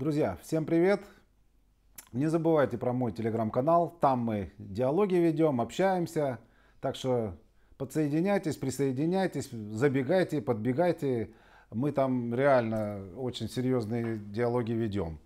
Друзья, всем привет! Не забывайте про мой телеграм-канал, там мы диалоги ведем, общаемся. Так что подсоединяйтесь, присоединяйтесь, забегайте, подбегайте. Мы там реально очень серьезные диалоги ведем.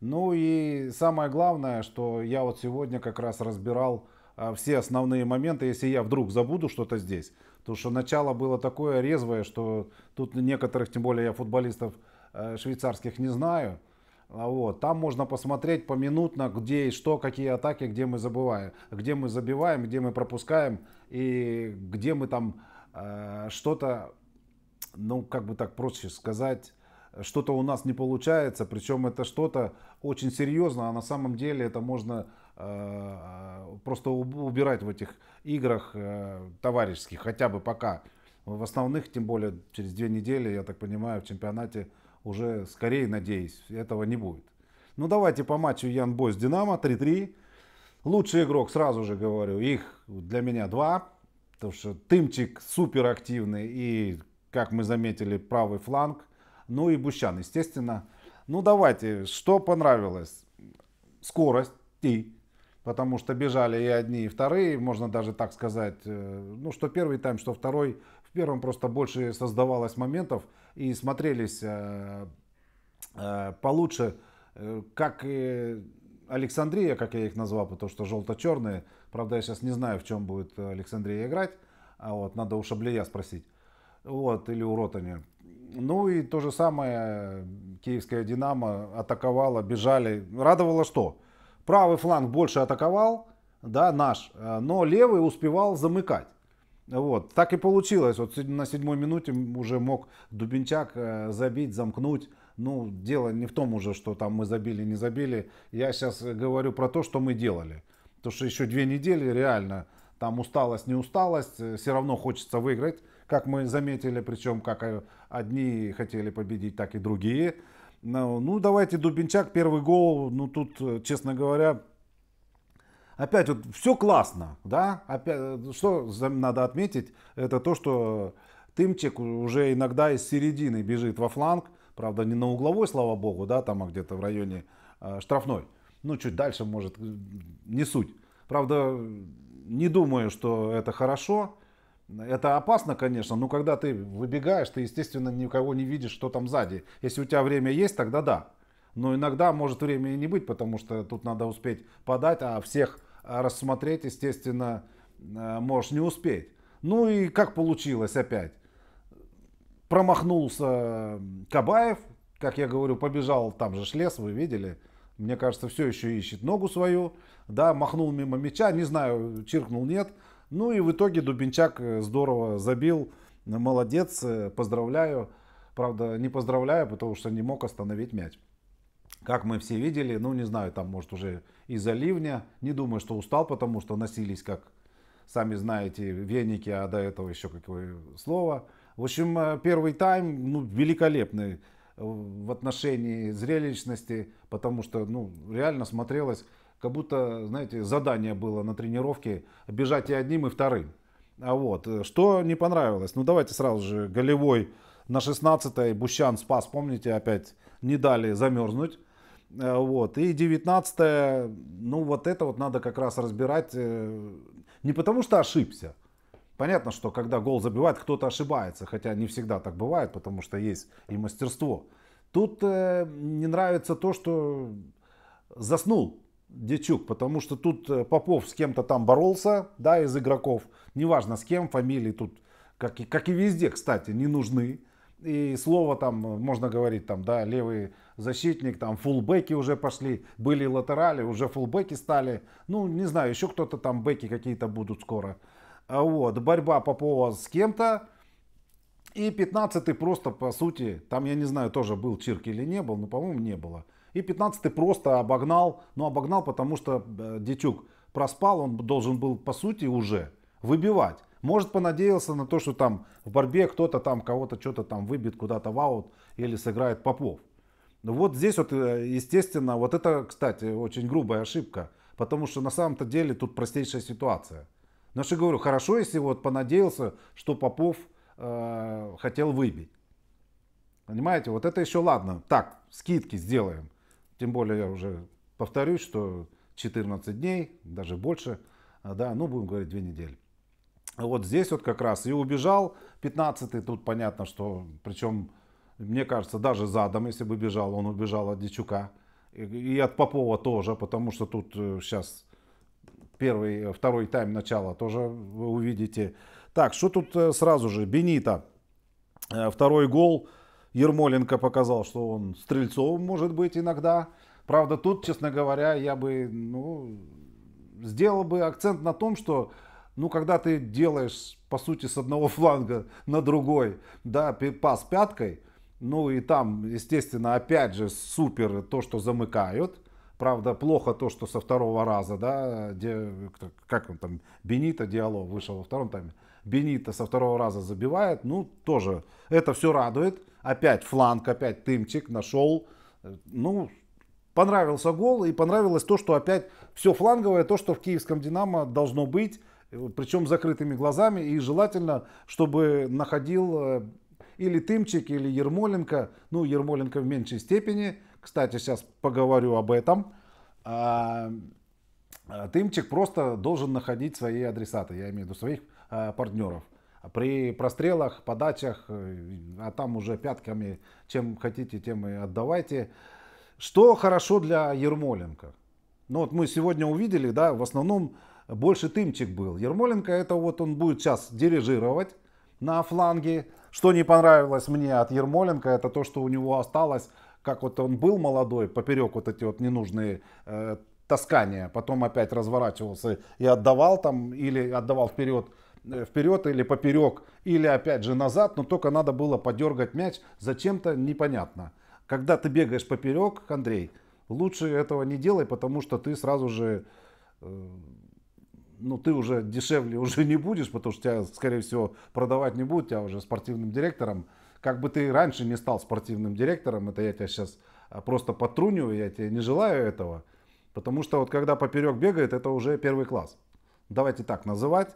Ну и самое главное, что я вот сегодня как раз разбирал а, все основные моменты, если я вдруг забуду что-то здесь. Потому что начало было такое резвое, что тут некоторых, тем более я футболистов э, швейцарских не знаю. А вот. Там можно посмотреть поминутно, где и что, какие атаки, где мы забываем, где мы забиваем, где мы пропускаем и где мы там э, что-то, ну как бы так проще сказать, что-то у нас не получается, причем это что-то очень серьезно, а на самом деле это можно э, просто убирать в этих играх э, товарищеских, хотя бы пока. В основных, тем более через две недели, я так понимаю, в чемпионате уже скорее, надеюсь, этого не будет. Ну давайте по матчу Ян Бойс Динамо 3-3. Лучший игрок, сразу же говорю, их для меня два. Потому что Тымчик активный и, как мы заметили, правый фланг. Ну и Бущан, естественно. Ну давайте, что понравилось? Скорость и потому что бежали и одни, и вторые, можно даже так сказать, э, ну что первый тайм, что второй. В первом просто больше создавалось моментов, и смотрелись э, э, получше, э, как и Александрия, как я их назвал, потому что желто-черные. Правда, я сейчас не знаю, в чем будет Александрия играть. А вот, надо у Шаблея спросить. Вот, или у Ротани. Ну и то же самое киевская «Динамо» атаковала, бежали. Радовало что? Правый фланг больше атаковал, да, наш, но левый успевал замыкать. Вот. Так и получилось. Вот на седьмой минуте уже мог Дубинчак э, забить, замкнуть. Ну, дело не в том уже, что там мы забили, не забили. Я сейчас э, говорю про то, что мы делали. То, что еще две недели реально там усталость, не усталость, э, все равно хочется выиграть, как мы заметили, причем как одни хотели победить, так и другие. Ну, давайте Дубинчак, первый гол, ну, тут, честно говоря, опять вот все классно, да, опять, что надо отметить, это то, что Тымчик уже иногда из середины бежит во фланг, правда не на угловой, слава богу, да, там а где-то в районе э, штрафной, ну чуть дальше, может, не суть. Правда, не думаю, что это хорошо, это опасно, конечно, но когда ты выбегаешь, ты, естественно, никого не видишь, что там сзади. Если у тебя время есть, тогда да. Но иногда может времени не быть, потому что тут надо успеть подать, а всех а рассмотреть, естественно, э, можешь не успеть. Ну и как получилось опять? Промахнулся Кабаев, как я говорю, побежал, там же лес, вы видели, мне кажется, все еще ищет ногу свою, да, махнул мимо мяча, не знаю, чиркнул, нет. Ну и в итоге Дубинчак э, здорово забил, молодец, э, поздравляю. Правда, не поздравляю, потому что не мог остановить мяч как мы все видели, ну не знаю, там может уже из-за ливня, не думаю, что устал, потому что носились как, сами знаете, веники, а до этого еще какое слово. В общем, э, первый тайм ну, великолепный э, в отношении зрелищности, потому что ну, реально смотрелось, как будто, знаете, задание было на тренировке бежать и одним, и вторым. А вот, э, что не понравилось? Ну давайте сразу же голевой на 16-й Бущан спас, помните, опять не дали замерзнуть. Э, вот. И 19 ну вот это вот надо как раз разбирать. Э, не потому что ошибся. Понятно, что когда гол забивает, кто-то ошибается. Хотя не всегда так бывает, потому что есть и мастерство. Тут э, не нравится то, что заснул Дечук, потому что тут э, Попов с кем-то там боролся, да, из игроков. Неважно с кем, фамилии тут, как и, как и везде, кстати, не нужны и слово там, э, можно говорить, там, да, левый защитник, там, фулбеки уже пошли, были латерали, уже фулбеки стали, ну, не знаю, еще кто-то там, беки какие-то будут скоро. А вот, борьба Попова с кем-то, и 15-й просто, по сути, там, я не знаю, тоже был Чирк или не был, но, по-моему, не было. И 15-й просто обогнал, но ну, обогнал, потому что э, Дитюк проспал, он должен был, по сути, уже выбивать. Может, понадеялся на то, что там в борьбе кто-то там кого-то что-то там выбит куда-то в аут или сыграет Попов. Но ну вот здесь вот, э, естественно, вот это, кстати, очень грубая ошибка, потому что на самом-то деле тут простейшая ситуация. Но я говорю, хорошо, если вот понадеялся, что Попов э, хотел выбить. Понимаете, вот это еще ладно. Так, скидки сделаем. Тем более я уже повторюсь, что 14 дней, даже больше. Э, да, ну будем говорить две недели. Вот здесь вот как раз и убежал 15-й, тут понятно, что причем, мне кажется, даже задом, если бы бежал, он убежал от Дичука. И от Попова тоже, потому что тут сейчас э, первый, э, второй тайм начала тоже вы увидите. Так, что тут э, сразу же? Бенита. Второй гол. Ермоленко показал, что он стрельцовым может быть иногда. Правда, тут, честно говоря, я бы ну, сделал бы акцент на том, что ну, когда ты делаешь, по сути, с одного фланга на другой, да, пас пяткой, ну, и там, естественно, опять же, супер то, что замыкают. Правда, плохо то, что со второго раза, да, где, как он там, Бенита Диало вышел во втором тайме. Бенита со второго раза забивает, ну, тоже это все радует. Опять фланг, опять Тымчик нашел. Ну, понравился гол и понравилось то, что опять все фланговое, то, что в киевском «Динамо» должно быть причем закрытыми глазами, и желательно, чтобы находил э, или Тымчик, или Ермоленко, ну, Ермоленко в меньшей степени, кстати, сейчас поговорю об этом, а, а Тымчик просто должен находить свои адресаты, я имею в виду своих а, партнеров. При прострелах, подачах, э, а там уже пятками, чем хотите, тем и отдавайте. Что хорошо для Ермоленко? Ну вот мы сегодня увидели, да, в основном больше Тымчик был. Ермоленко это вот он будет сейчас дирижировать на фланге. Что не понравилось мне от Ермоленко, это то, что у него осталось, как вот он был молодой, поперек вот эти вот ненужные э, таскания, потом опять разворачивался и отдавал там, или отдавал вперед, э, вперед или поперек, или опять же назад, но только надо было подергать мяч, зачем-то непонятно. Когда ты бегаешь поперек, Андрей, лучше этого не делай, потому что ты сразу же э, ну, ты уже дешевле уже не будешь, потому что тебя, скорее всего, продавать не будут, тебя уже спортивным директором. Как бы ты раньше не стал спортивным директором, это я тебя сейчас а, просто потруниваю, я тебе не желаю этого. Потому что вот когда поперек бегает, это уже первый класс. Давайте так называть.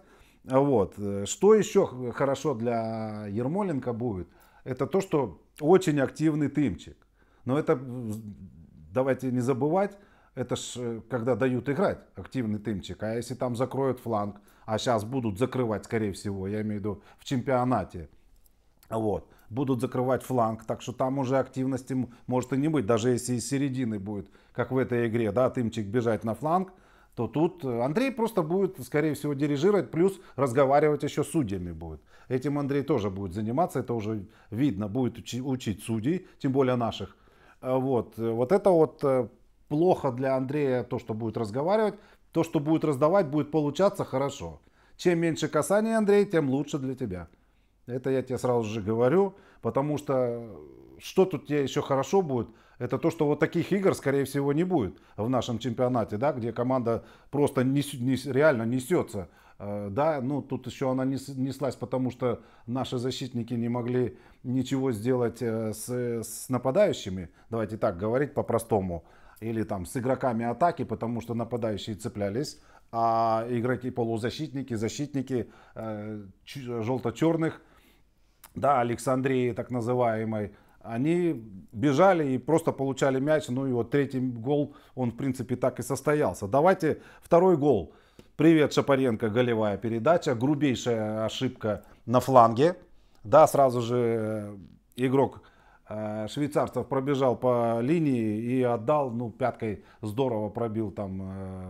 А вот. Э, что еще хорошо для Ермоленко будет? Это то, что очень активный тымчик. Но это, давайте не забывать, это ж э, когда дают играть, активный тымчик. А если там закроют фланг, а сейчас будут закрывать, скорее всего, я имею в виду в чемпионате, вот, будут закрывать фланг, так что там уже активности может и не быть, даже если из середины будет, как в этой игре, да, тымчик бежать на фланг, то тут э, Андрей просто будет, скорее всего, дирижировать, плюс разговаривать еще с судьями будет. Этим Андрей тоже будет заниматься, это уже видно, будет учить судей, тем более наших. Э, вот, вот это вот плохо для Андрея то, что будет разговаривать. То, что будет раздавать, будет получаться хорошо. Чем меньше касаний, Андрей, тем лучше для тебя. Это я тебе сразу же говорю, потому что э, что тут тебе еще хорошо будет, это то, что вот таких игр, скорее всего, не будет в нашем чемпионате, да, где команда просто нес, нес, реально несется. Э, да, ну тут еще она неслась, потому что наши защитники не могли ничего сделать э, с, с нападающими. Давайте так говорить по-простому или там с игроками атаки, потому что нападающие цеплялись, а игроки полузащитники, защитники э, желто-черных, да, Александрии так называемой, они бежали и просто получали мяч. Ну и вот третий гол, он в принципе так и состоялся. Давайте второй гол. Привет, Шапаренко, голевая передача. Грубейшая ошибка на фланге. Да, сразу же э, игрок Э, Швейцарцев пробежал по линии и отдал, ну, пяткой здорово пробил там,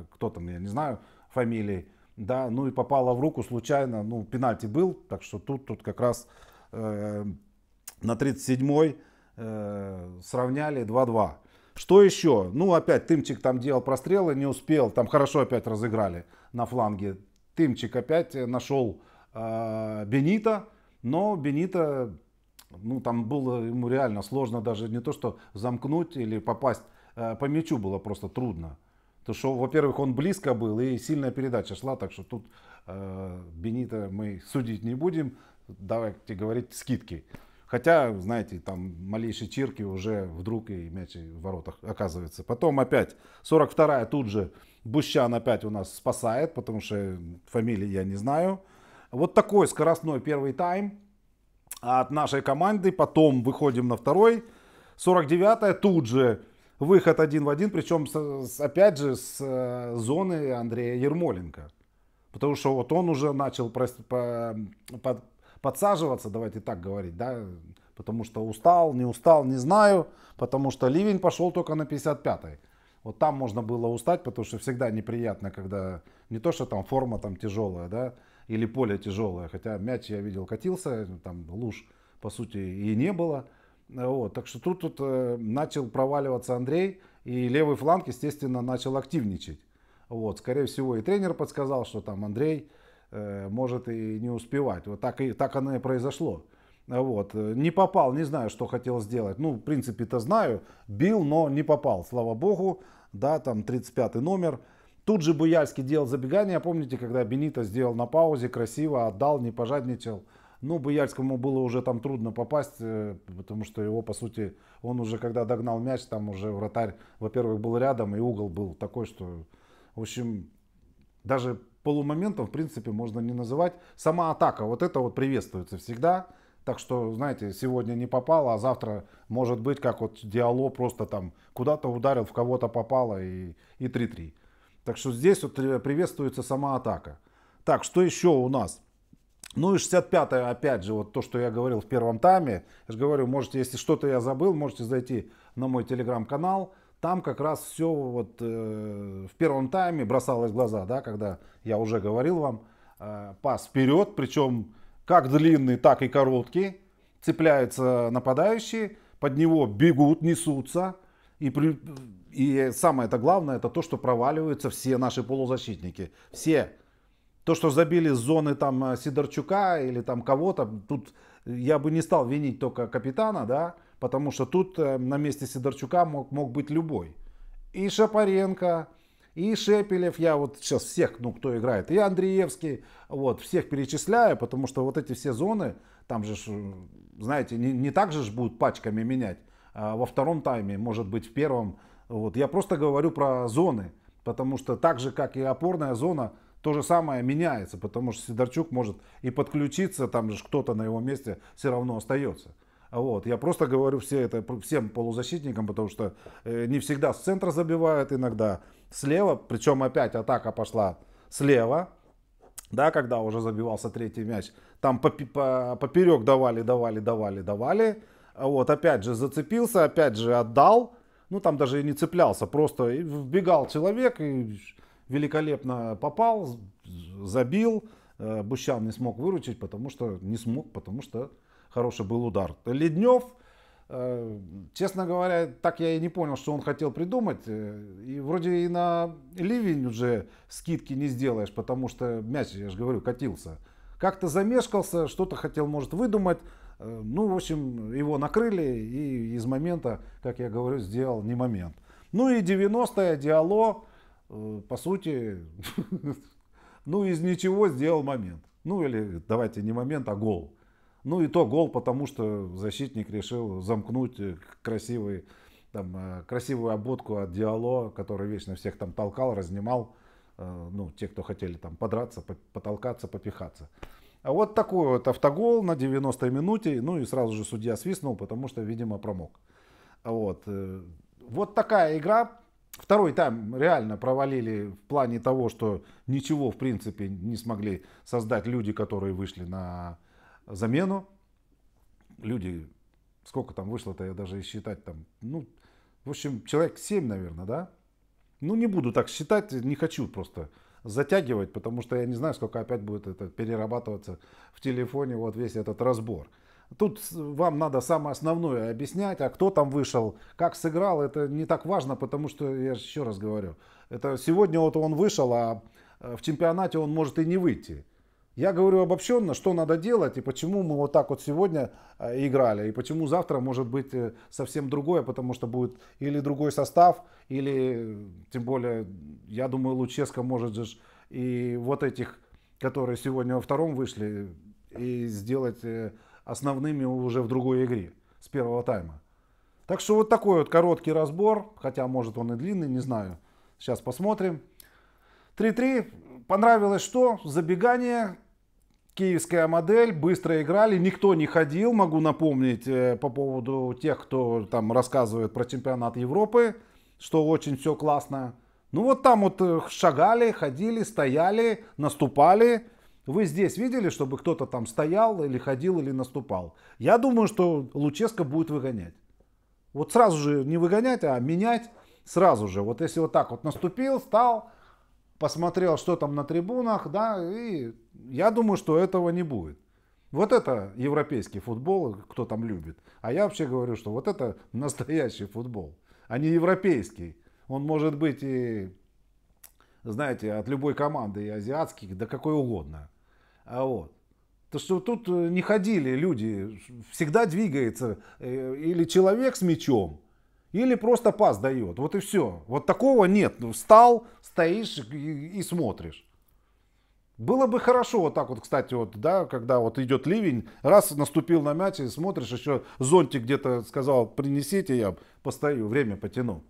э, кто там, я не знаю, фамилии, да, ну и попало в руку случайно, ну, пенальти был, так что тут, тут как раз э, на 37-й э, сравняли 2-2. Что еще? Ну, опять Тымчик там делал прострелы, не успел, там хорошо опять разыграли на фланге. Тымчик опять э, нашел э, Бенита, но Бенита ну там было ему реально сложно даже не то, что замкнуть или попасть, э, по мячу было просто трудно. То что, во-первых, он близко был и сильная передача шла, так что тут э, Бенита мы судить не будем, давайте говорить скидки. Хотя, знаете, там малейшие чирки уже вдруг и мяч в воротах оказывается. Потом опять 42-я тут же Бущан опять у нас спасает, потому что фамилии я не знаю. Вот такой скоростной первый тайм. А от нашей команды. Потом выходим на второй. 49-я тут же выход один в один, причем с, опять же с э, зоны Андрея Ермоленко. Потому что вот он уже начал подсаживаться, давайте так говорить, да, потому что устал, не устал, не знаю, потому что ливень пошел только на 55-й. Вот там можно было устать, потому что всегда неприятно, когда не то, что там форма там тяжелая, да, или поле тяжелое. Хотя мяч я видел катился, там луж по сути и не было. Вот, так что тут, тут э, начал проваливаться Андрей, и левый фланг, естественно, начал активничать. Вот, скорее всего, и тренер подсказал, что там Андрей э, может и не успевать. Вот так, и, так оно и произошло. Вот, э, не попал, не знаю, что хотел сделать. Ну, в принципе-то знаю, бил, но не попал, слава богу. Да, там 35 номер, Тут же Буяльский делал забегание. Помните, когда Бенито сделал на паузе, красиво отдал, не пожадничал. Ну, Буяльскому было уже там трудно попасть, э, потому что его, по сути, он уже, когда догнал мяч, там уже вратарь, во-первых, был рядом, и угол был такой, что, в общем, даже полумоментом, в принципе, можно не называть. Сама атака, вот это вот приветствуется всегда. Так что, знаете, сегодня не попало, а завтра, может быть, как вот Диало просто там куда-то ударил, в кого-то попало и 3-3. Так что здесь вот э, приветствуется сама атака. Так, что еще у нас? Ну и 65-е, опять же, вот то, что я говорил в первом тайме. Я же говорю, можете, если что-то я забыл, можете зайти на мой телеграм-канал. Там как раз все вот э, в первом тайме бросалось в глаза, да, когда я уже говорил вам. Э, пас вперед, причем как длинный, так и короткий. Цепляется нападающий, под него бегут, несутся. И, при... и самое это главное, это то, что проваливаются все наши полузащитники. Все. То, что забили зоны там э, Сидорчука или там кого-то, тут я бы не стал винить только капитана, да, потому что тут э, на месте Сидорчука мог, мог быть любой. И Шапаренко, и Шепелев, я вот сейчас всех, ну, кто играет, и Андреевский, вот, всех перечисляю, потому что вот эти все зоны, там же, знаете, не, не так же ж будут пачками менять. А, во втором тайме, может быть, в первом. Вот. Я просто говорю про зоны, потому что так же, как и опорная зона, то же самое меняется, потому что Сидорчук может и подключиться, там же кто-то на его месте все равно остается. Вот. Я просто говорю все это, всем полузащитникам, потому что э, не всегда с центра забивают, иногда слева. Причем опять атака пошла слева, да, когда уже забивался третий мяч. Там поперек давали, давали, давали, давали. Вот, опять же, зацепился, опять же, отдал. Ну, там даже и не цеплялся, просто вбегал человек и великолепно попал, забил. Э, Бущан не смог выручить, потому что не смог, потому что хороший был удар. Леднев, э, честно говоря, так я и не понял, что он хотел придумать. Э, и вроде и на ливень уже скидки не сделаешь, потому что мяч, я же говорю, катился как-то замешкался, что-то хотел, может, выдумать. Э, ну, в общем, его накрыли и из момента, как я говорю, сделал не момент. Ну и 90-е Диало, э, по сути, ну из ничего сделал момент. Ну или давайте не момент, а гол. Ну и то гол, потому что защитник решил замкнуть э, красивый, там, красивую ободку от Диало, который вечно всех там толкал, разнимал. Э, ну, те, кто хотели там подраться, потолкаться, попихаться. А вот такой вот автогол на 90-й минуте, ну и сразу же судья свистнул, потому что, видимо, промок. Вот, э, вот такая игра. Второй тайм реально провалили в плане того, что ничего, в принципе, не смогли создать люди, которые вышли на замену. Люди, сколько там вышло-то, я даже и считать там, ну, в общем, человек 7, наверное, да? Ну, не буду так считать, не хочу просто затягивать, потому что я не знаю, сколько опять будет это перерабатываться в телефоне вот весь этот разбор. Тут вам надо самое основное объяснять, а кто там вышел, как сыграл, это не так важно, потому что, я еще раз говорю, это сегодня вот он вышел, а э, в чемпионате он может и не выйти. Я говорю обобщенно, что надо делать и почему мы вот так вот сегодня э, играли, и почему завтра может быть э, совсем другое, потому что будет или другой состав, или э, тем более, я думаю, Луческо может же и вот этих, которые сегодня во втором вышли, и сделать основными уже в другой игре с первого тайма. Так что вот такой вот короткий разбор, хотя может он и длинный, не знаю. Сейчас посмотрим. 3-3. Понравилось что? Забегание, киевская модель, быстро играли, никто не ходил, могу напомнить э, по поводу тех, кто там рассказывает про чемпионат Европы, что очень все классно. Ну вот там вот э, шагали, ходили, стояли, наступали. Вы здесь видели, чтобы кто-то там стоял или ходил или наступал? Я думаю, что Луческо будет выгонять. Вот сразу же не выгонять, а менять сразу же. Вот если вот так вот наступил, стал, посмотрел, что там на трибунах, да, и я думаю, что этого не будет. Вот это европейский футбол, кто там любит. А я вообще говорю, что вот это настоящий футбол, а не европейский. Он может быть и, знаете, от любой команды, и азиатских, да какой угодно. А вот. То, что тут э, не ходили люди, всегда двигается э, или человек с мячом, или просто пас дает. Вот и все. Вот такого нет. Ну, встал, стоишь и, и смотришь. Было бы хорошо вот так вот, кстати, вот, да, когда вот идет ливень, раз наступил на мяч и смотришь, еще зонтик где-то сказал, принесите, я постою, время потяну.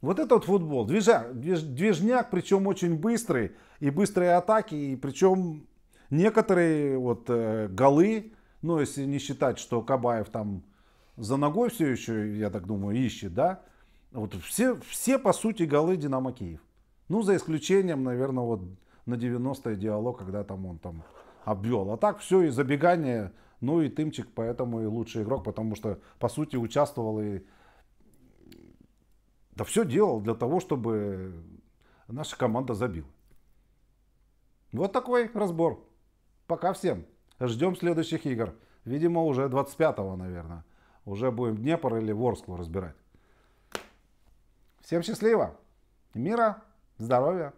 Вот этот вот футбол, движак, движ, движняк, причем очень быстрый, и быстрые атаки, и причем некоторые вот э, голы, ну, если не считать, что Кабаев там за ногой все еще, я так думаю, ищет, да, вот все, все по сути голы Динамо Киев. Ну, за исключением, наверное, вот на 90-е диалог, когда там он там обвел. А так все, и забегание, ну и Тымчик, поэтому и лучший игрок, потому что, по сути, участвовал и да все делал для того, чтобы наша команда забила. Вот такой разбор. Пока всем. Ждем следующих игр. Видимо, уже 25-го, наверное. Уже будем Днепр или Ворсклу разбирать. Всем счастливо. Мира. Здоровья!